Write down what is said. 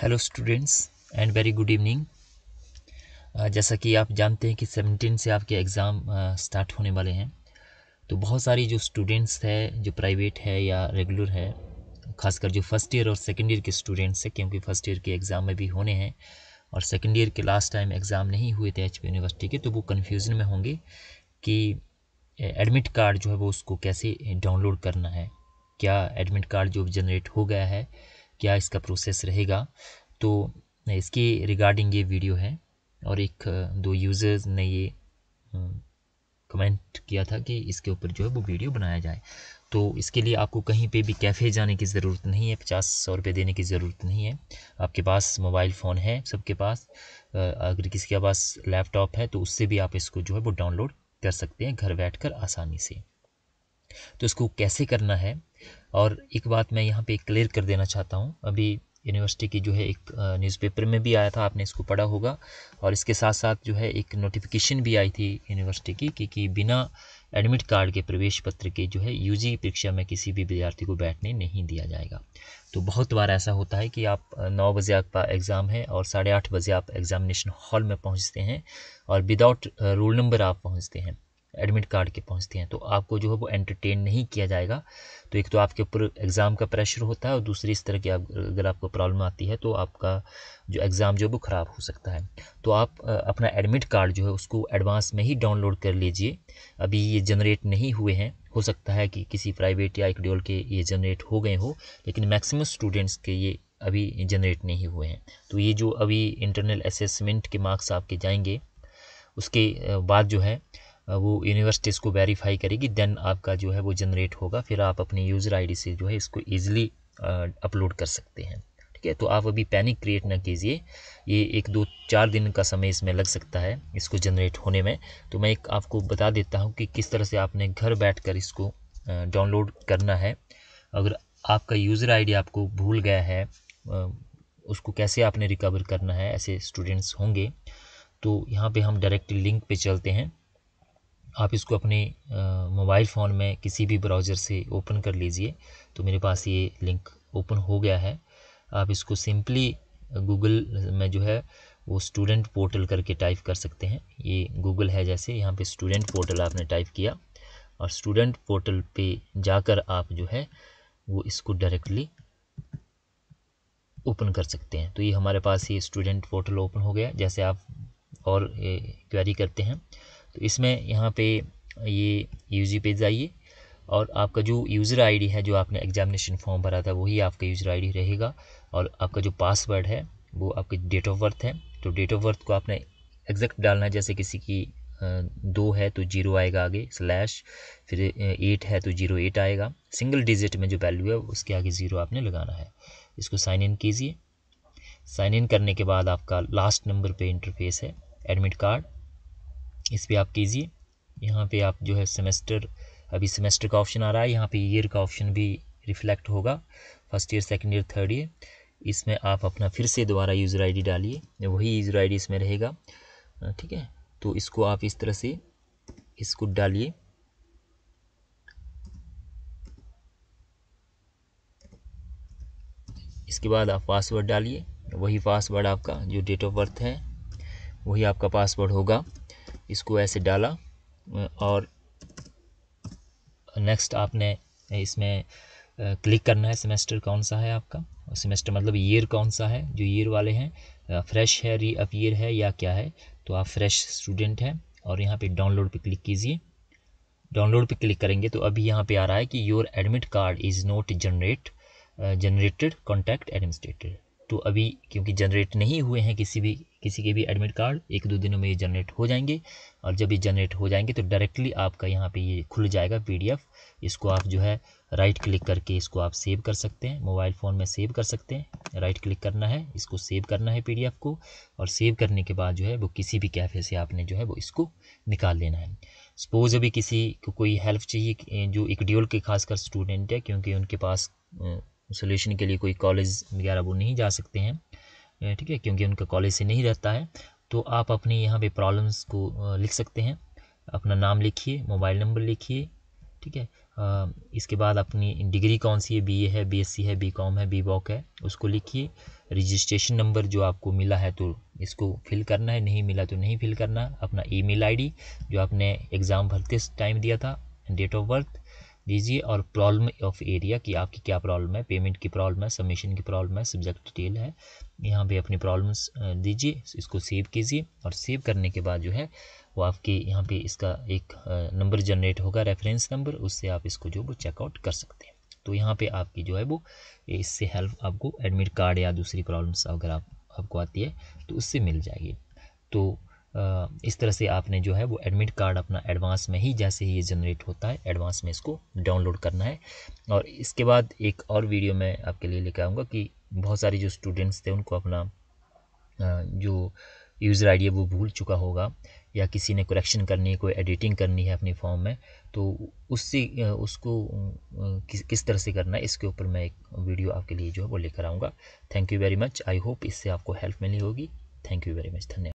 hello students and very good evening जैसा कि आप जानते हैं कि सेवनटीन से आपके एग्ज़ाम स्टार्ट uh, होने वाले हैं तो बहुत सारी जो स्टूडेंट्स है जो प्राइवेट है या रेगुलर है खासकर जो फर्स्ट ईयर और सेकेंड ईयर के स्टूडेंट्स हैं क्योंकि फ़र्स्ट ईयर के एग्ज़ाम में भी होने हैं और सेकेंड ईयर के लास्ट टाइम एग्ज़ाम नहीं हुए थे एच यूनिवर्सिटी के तो वो कन्फ्यूज़न में होंगे कि एडमिट uh, कार्ड जो है वो उसको कैसे डाउनलोड करना है क्या एडमिट कार्ड जो जनरेट हो गया है क्या इसका प्रोसेस रहेगा तो इसके रिगार्डिंग ये वीडियो है और एक दो यूज़र्स ने ये कमेंट किया था कि इसके ऊपर जो है वो वीडियो बनाया जाए तो इसके लिए आपको कहीं पे भी कैफ़े जाने की ज़रूरत नहीं है पचास सौ रुपये देने की ज़रूरत नहीं है आपके पास मोबाइल फ़ोन है सबके पास अगर किसी के पास लैपटॉप है तो उससे भी आप इसको जो है वो डाउनलोड कर सकते हैं घर बैठकर आसानी से तो इसको कैसे करना है और एक बात मैं यहाँ पे क्लियर कर देना चाहता हूँ अभी यूनिवर्सिटी की जो है एक न्यूज़पेपर में भी आया था आपने इसको पढ़ा होगा और इसके साथ साथ जो है एक नोटिफिकेशन भी आई थी यूनिवर्सिटी की कि, कि बिना एडमिट कार्ड के प्रवेश पत्र के जो है यूजी परीक्षा में किसी भी विद्यार्थी को बैठने नहीं दिया जाएगा तो बहुत बार ऐसा होता है कि आप नौ बजे आपका एग्ज़ाम है और साढ़े आठ बजे आप एग्ज़ामिनेशन हॉल में पहुँचते हैं और विदाउट रोल नंबर आप पहुँचते हैं एडमिट कार्ड के पहुंचते हैं तो आपको जो है वो एंटरटेन नहीं किया जाएगा तो एक तो आपके ऊपर एग्ज़ाम का प्रेशर होता है और दूसरी इस तरह की आप अगर आपको प्रॉब्लम आती है तो आपका जो एग्ज़ाम जो है वो ख़राब हो सकता है तो आप अपना एडमिट कार्ड जो है उसको एडवांस में ही डाउनलोड कर लीजिए अभी ये जनरेट नहीं हुए हैं हो सकता है कि किसी प्राइवेट या एक के ये जनरेट हो गए हो लेकिन मैक्सिमम स्टूडेंट्स के ये अभी जनरेट नहीं हुए हैं तो ये जो अभी इंटरनल असेसमेंट के मार्क्स आपके जाएंगे उसके बाद जो है वो यूनिवर्सिटी इसको वेरीफाई करेगी देन आपका जो है वो जनरेट होगा फिर आप अपने यूज़र आईडी से जो है इसको ईजिली अपलोड कर सकते हैं ठीक है तो आप अभी पैनिक क्रिएट ना कीजिए ये एक दो चार दिन का समय इसमें लग सकता है इसको जनरेट होने में तो मैं एक आपको बता देता हूँ कि किस तरह से आपने घर बैठ कर इसको डाउनलोड करना है अगर आपका यूज़र डी आपको भूल गया है उसको कैसे आपने रिकवर करना है ऐसे स्टूडेंट्स होंगे तो यहाँ पे हम डायरेक्टली लिंक पे चलते हैं आप इसको अपने मोबाइल फ़ोन में किसी भी ब्राउज़र से ओपन कर लीजिए तो मेरे पास ये लिंक ओपन हो गया है आप इसको सिंपली गूगल में जो है वो स्टूडेंट पोर्टल करके टाइप कर सकते हैं ये गूगल है जैसे यहाँ पे स्टूडेंट पोर्टल आपने टाइप किया और स्टूडेंट पोर्टल पे जाकर आप जो है वो इसको डायरेक्टली ओपन कर सकते हैं तो ये हमारे पास ये स्टूडेंट पोर्टल ओपन हो गया जैसे आप और क्वेरी करते हैं तो इसमें यहाँ पे ये यूजी पेज आइए और आपका जो यूज़र आईडी है जो आपने एग्जामिनेशन फॉर्म भरा था वही आपका यूज़र आईडी रहेगा और आपका जो पासवर्ड है वो आपकी डेट ऑफ बर्थ है तो डेट ऑफ बर्थ को आपने एग्जैक्ट डालना है जैसे किसी की दो है तो जीरो आएगा आगे स्लैश फिर एट है तो जीरो एट आएगा सिंगल डिजिट में जो वैल्यू है उसके आगे ज़ीरो आपने लगाना है इसको साइन इन कीजिए साइन इन करने के बाद आपका लास्ट नंबर पे इंटरफेस है एडमिट कार्ड इस पर आप कीजिए यहाँ पे आप जो है सेमेस्टर अभी सेमेस्टर का ऑप्शन आ रहा है यहाँ पे ईयर का ऑप्शन भी रिफ्लेक्ट होगा first year second year third year इसमें आप अपना फिर से दोबारा यूज़र आईडी डालिए वही यूज़र आईडी इसमें रहेगा ठीक है तो इसको आप इस तरह से इसको डालिए इसके बाद आप पासवर्ड डालिए वही पासवर्ड आपका जो डेट ऑफ बर्थ है वही आपका पासवर्ड होगा इसको ऐसे डाला और नेक्स्ट आपने इसमें क्लिक करना है सेमेस्टर कौन सा है आपका सेमेस्टर मतलब ईयर कौन सा है जो ईयर वाले हैं फ्रेश है री अपीयर है या क्या है तो आप फ्रेश स्टूडेंट हैं और यहाँ पे डाउनलोड पे क्लिक कीजिए डाउनलोड पे क्लिक करेंगे तो अभी यहाँ पे आ रहा है कि your admit card is not generate generated contact administrator तो अभी क्योंकि जनरेट नहीं हुए हैं किसी भी किसी के भी एडमिट कार्ड एक दो दिनों में ये जनरेट हो जाएंगे और जब ये जनरेट हो जाएंगे तो डायरेक्टली आपका यहाँ पे ये खुल जाएगा पीडीएफ इसको आप जो है राइट क्लिक करके इसको आप सेव कर सकते हैं मोबाइल फ़ोन में सेव कर सकते हैं राइट क्लिक करना है इसको सेव करना है पी को और सेव करने के बाद जो है वो किसी भी कैफ़े से आपने जो है वो इसको निकाल लेना है सपोज़ अभी किसी को कोई हेल्प चाहिए जो ड्यूल के खासकर स्टूडेंट है क्योंकि उनके पास सोल्यूशन के लिए कोई कॉलेज वगैरह वो नहीं जा सकते हैं ठीक है क्योंकि उनका कॉलेज से नहीं रहता है तो आप अपने यहाँ पे प्रॉब्लम्स को लिख सकते हैं अपना नाम लिखिए मोबाइल नंबर लिखिए ठीक है इसके बाद अपनी डिग्री कौन सी है बी ए है बी एस सी है बी कॉम है बी है उसको लिखिए रजिस्ट्रेशन नंबर जो आपको मिला है तो इसको फिल करना है नहीं मिला तो नहीं फिल करना अपना ईमेल आईडी जो आपने एग्ज़ाम भरते टाइम दिया था डेट ऑफ बर्थ दीजिए और प्रॉब्लम ऑफ एरिया कि आपकी क्या प्रॉब्लम है पेमेंट की प्रॉब्लम है सबमिशन की प्रॉब्लम है सब्जेक्ट डिटेल है यहाँ पे अपनी प्रॉब्लम्स दीजिए इसको सेव कीजिए और सेव करने के बाद जो है वो आपके यहाँ पे इसका एक नंबर जनरेट होगा रेफरेंस नंबर उससे आप इसको जो वो चेकआउट कर सकते हैं तो यहाँ पे आपकी जो है वो इससे हेल्प आपको एडमिट कार्ड या दूसरी प्रॉब्लम्स अगर आप आपको आती है तो उससे मिल जाएगी तो इस तरह से आपने जो है वो एडमिट कार्ड अपना एडवांस में ही जैसे ही ये जनरेट होता है एडवांस में इसको डाउनलोड करना है और इसके बाद एक और वीडियो मैं आपके लिए लेकर आऊँगा कि बहुत सारे जो स्टूडेंट्स थे उनको अपना जो यूज़र आईडी वो भूल चुका होगा या किसी ने करेक्शन करनी है कोई एडिटिंग करनी है अपने फॉर्म में तो उससे उसको कि, किस तरह से करना है इसके ऊपर मैं एक वीडियो आपके लिए जो है वो लेकर आऊँगा thank you very much I hope इससे आपको हेल्प मिली होगी थैंक यू वेरी मच धन्यवाद